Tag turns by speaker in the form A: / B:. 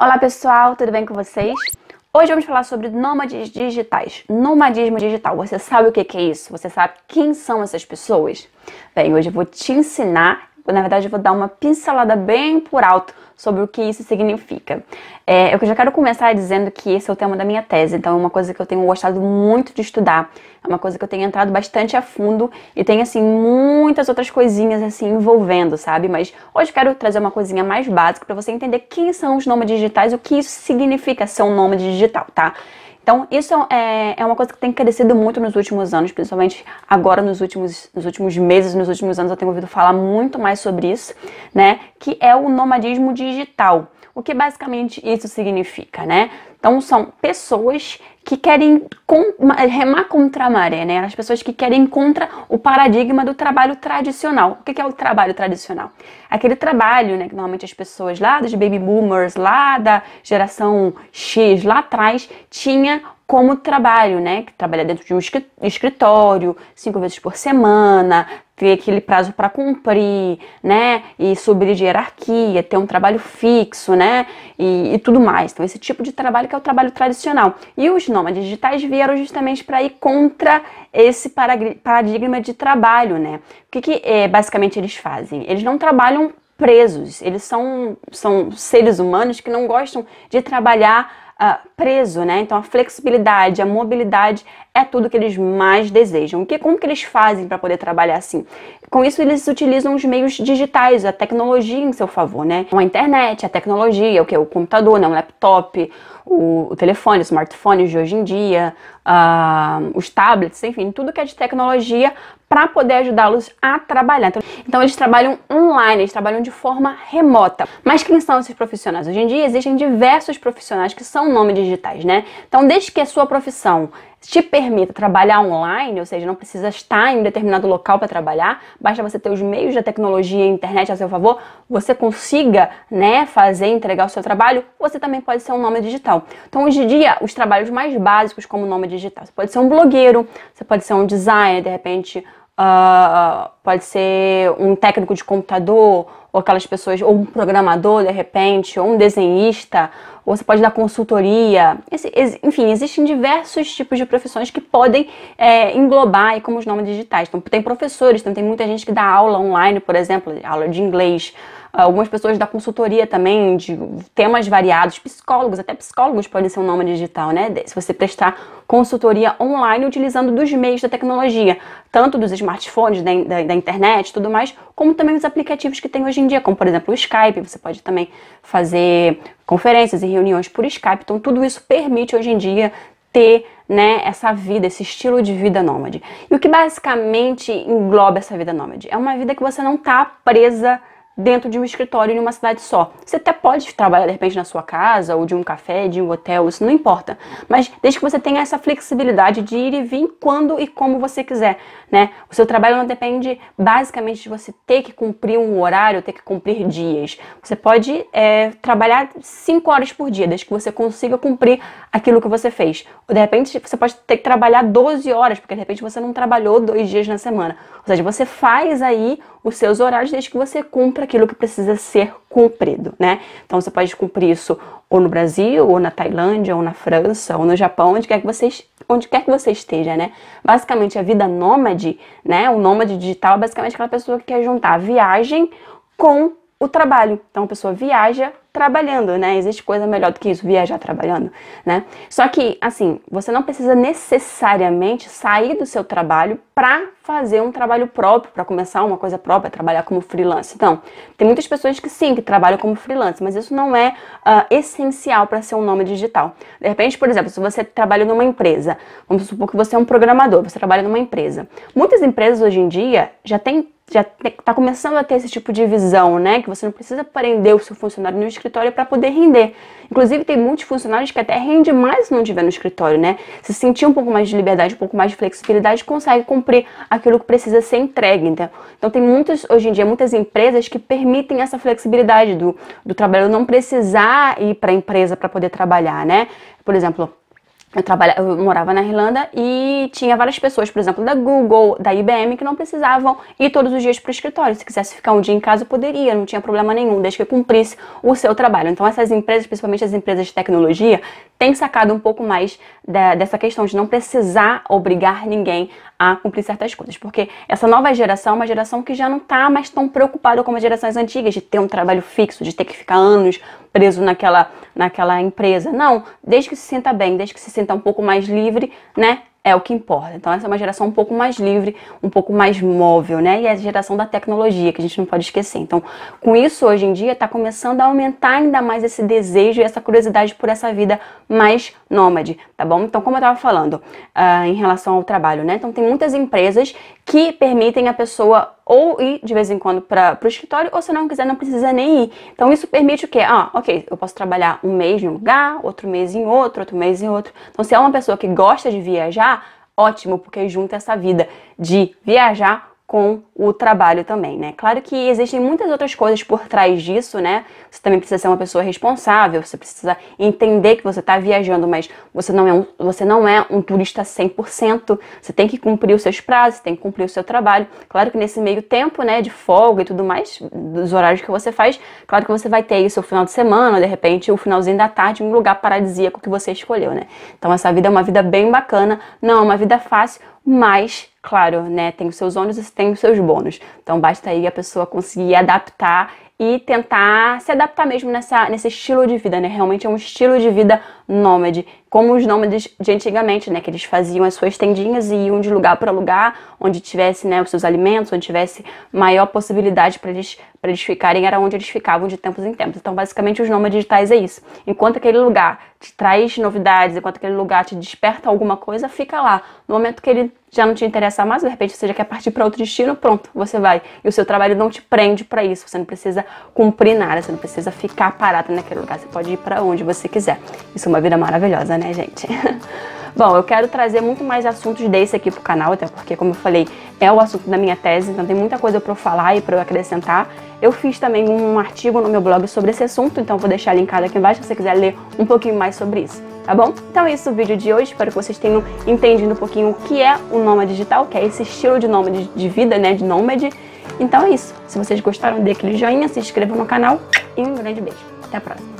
A: Olá pessoal, tudo bem com vocês? Hoje vamos falar sobre nômades digitais, nomadismo digital. Você sabe o que é isso? Você sabe quem são essas pessoas? Bem, hoje eu vou te ensinar na verdade eu vou dar uma pincelada bem por alto sobre o que isso significa. É, eu já quero começar dizendo que esse é o tema da minha tese, então é uma coisa que eu tenho gostado muito de estudar, é uma coisa que eu tenho entrado bastante a fundo e tem, assim, muitas outras coisinhas, assim, envolvendo, sabe? Mas hoje eu quero trazer uma coisinha mais básica para você entender quem são os nomes digitais, o que isso significa ser um nome digital, tá? Então, isso é, é, é uma coisa que tem crescido muito nos últimos anos, principalmente agora nos últimos, nos últimos meses, nos últimos anos eu tenho ouvido falar muito mais sobre isso, né? Que é o nomadismo digital. O que basicamente isso significa, né? Então são pessoas que querem remar contra a maré, né? As pessoas que querem contra o paradigma do trabalho tradicional. O que é o trabalho tradicional? Aquele trabalho, né, que normalmente as pessoas lá dos baby boomers, lá da geração X, lá atrás, tinha como trabalho, né? Que trabalha dentro de um escritório, cinco vezes por semana, ter aquele prazo para cumprir, né? E subir de hierarquia, ter um trabalho fixo, né? E, e, tudo mais. Então, esse tipo de trabalho que é o trabalho tradicional. E os nômades digitais vieram justamente para ir contra esse paradigma de trabalho, né? O que, que é, basicamente eles fazem? Eles não trabalham presos, eles são, são seres humanos que não gostam de trabalhar Uh, preso, né? Então a flexibilidade, a mobilidade é tudo que eles mais desejam. Que, como que eles fazem para poder trabalhar assim? Com isso, eles utilizam os meios digitais, a tecnologia em seu favor, né? A internet, a tecnologia, o que? O computador, né? um laptop, o, o telefone, os smartphones de hoje em dia, uh, os tablets, enfim, tudo que é de tecnologia para poder ajudá-los a trabalhar. Então, então, eles trabalham online, eles trabalham de forma remota. Mas quem são esses profissionais? Hoje em dia existem diversos profissionais que são nomes digitais, né? Então, desde que a sua profissão te permita trabalhar online, ou seja, não precisa estar em um determinado local para trabalhar, basta você ter os meios da tecnologia e internet a seu favor, você consiga, né, fazer, entregar o seu trabalho, você também pode ser um nome digital. Então, hoje em dia, os trabalhos mais básicos como nome digital, você pode ser um blogueiro, você pode ser um designer, de repente, uh, pode ser um técnico de computador, ou aquelas pessoas, ou um programador de repente, ou um desenhista, ou você pode dar consultoria. Esse, enfim, existem diversos tipos de profissões que podem é, englobar aí como os nomes digitais. Então, tem professores, então tem muita gente que dá aula online, por exemplo, aula de inglês, algumas pessoas da consultoria também, de temas variados, psicólogos, até psicólogos podem ser um nômade digital, né? Se você prestar consultoria online utilizando dos meios da tecnologia, tanto dos smartphones, da, da, da internet tudo mais, como também os aplicativos que tem hoje em dia, como por exemplo o Skype, você pode também fazer conferências e reuniões por Skype. Então, tudo isso permite hoje em dia ter né, essa vida, esse estilo de vida nômade. E o que basicamente engloba essa vida nômade? É uma vida que você não está presa dentro de um escritório em uma cidade só. Você até pode trabalhar de repente na sua casa, ou de um café, de um hotel, isso não importa. Mas desde que você tenha essa flexibilidade de ir e vir quando e como você quiser, né? O seu trabalho não depende basicamente de você ter que cumprir um horário, ter que cumprir dias. Você pode é, trabalhar cinco horas por dia, desde que você consiga cumprir aquilo que você fez. Ou de repente você pode ter que trabalhar 12 horas, porque de repente você não trabalhou dois dias na semana. Ou seja, você faz aí os seus horários desde que você cumpra aquilo que precisa ser cumprido, né? Então você pode cumprir isso ou no Brasil, ou na Tailândia, ou na França, ou no Japão, onde quer que você, onde quer que você esteja, né? Basicamente a vida nômade, né? O nômade digital é basicamente aquela pessoa que quer juntar a viagem com o trabalho. Então a pessoa viaja trabalhando, né? Existe coisa melhor do que isso, viajar trabalhando, né? Só que, assim, você não precisa necessariamente sair do seu trabalho para fazer um trabalho próprio, para começar uma coisa própria, trabalhar como freelance. Então, tem muitas pessoas que sim, que trabalham como freelance, mas isso não é uh, essencial para ser um nome digital. De repente, por exemplo, se você trabalha numa empresa, vamos supor que você é um programador, você trabalha numa empresa. Muitas empresas hoje em dia já têm já está começando a ter esse tipo de visão, né? Que você não precisa prender o seu funcionário no escritório para poder render. Inclusive, tem muitos funcionários que até rende mais se não estiver no escritório, né? Se sentir um pouco mais de liberdade, um pouco mais de flexibilidade, consegue cumprir aquilo que precisa ser entregue. Então, então tem muitas, hoje em dia, muitas empresas que permitem essa flexibilidade do, do trabalhador não precisar ir para a empresa para poder trabalhar, né? Por exemplo, eu, trabalha, eu morava na Irlanda e tinha várias pessoas, por exemplo, da Google, da IBM, que não precisavam ir todos os dias para o escritório. Se quisesse ficar um dia em casa, poderia, não tinha problema nenhum, desde que cumprisse o seu trabalho. Então, essas empresas, principalmente as empresas de tecnologia, têm sacado um pouco mais da, dessa questão de não precisar obrigar ninguém a cumprir certas coisas. Porque essa nova geração é uma geração que já não está mais tão preocupada como as gerações antigas, de ter um trabalho fixo, de ter que ficar anos preso naquela, naquela empresa. Não, desde que se sinta bem, desde que se sinta um pouco mais livre, né? É o que importa. Então, essa é uma geração um pouco mais livre, um pouco mais móvel, né? E é a geração da tecnologia, que a gente não pode esquecer. Então, com isso, hoje em dia, está começando a aumentar ainda mais esse desejo e essa curiosidade por essa vida mais nômade, tá bom? Então, como eu estava falando uh, em relação ao trabalho, né? Então, tem muitas empresas que permitem a pessoa ou ir de vez em quando para o escritório, ou se não quiser, não precisa nem ir. Então isso permite o quê? Ah, ok, eu posso trabalhar um mês em um lugar, outro mês em outro, outro mês em outro. Então se é uma pessoa que gosta de viajar, ótimo, porque junta essa vida de viajar com o trabalho também, né? Claro que existem muitas outras coisas por trás disso, né? Você também precisa ser uma pessoa responsável, você precisa entender que você está viajando, mas você não, é um, você não é um turista 100%, você tem que cumprir os seus prazos, tem que cumprir o seu trabalho. Claro que nesse meio tempo, né, de folga e tudo mais, dos horários que você faz, claro que você vai ter aí seu final de semana, de repente o finalzinho da tarde, um lugar paradisíaco que você escolheu, né? Então essa vida é uma vida bem bacana, não é uma vida fácil, mas, claro, né, tem os seus ônus e tem os seus bônus. Então basta aí a pessoa conseguir adaptar e tentar se adaptar mesmo nessa, nesse estilo de vida, né? Realmente é um estilo de vida nômade, como os nômades de antigamente, né? Que eles faziam as suas tendinhas e iam de lugar para lugar, onde tivesse né, os seus alimentos, onde tivesse maior possibilidade para eles, eles ficarem, era onde eles ficavam de tempos em tempos. Então, basicamente, os nômades digitais é isso. Enquanto aquele lugar te traz novidades, enquanto aquele lugar te desperta alguma coisa, fica lá. No momento que ele já não te interessa mais, de repente você já quer partir para outro destino, pronto, você vai. E o seu trabalho não te prende para isso, você não precisa cumprir nada, você não precisa ficar parada naquele lugar, você pode ir para onde você quiser. Isso é uma vida maravilhosa, né, gente? Bom, eu quero trazer muito mais assuntos desse aqui pro canal, até porque, como eu falei, é o assunto da minha tese, então tem muita coisa para eu falar e para eu acrescentar. Eu fiz também um artigo no meu blog sobre esse assunto, então vou deixar linkado aqui embaixo se você quiser ler um pouquinho mais sobre isso, tá bom? Então é isso o vídeo de hoje, espero que vocês tenham entendido um pouquinho o que é o nômade digital, que é esse estilo de nômade de vida, né, de nômade. Então é isso, se vocês gostaram, dê aquele joinha, se inscreva no canal e um grande beijo. Até a próxima!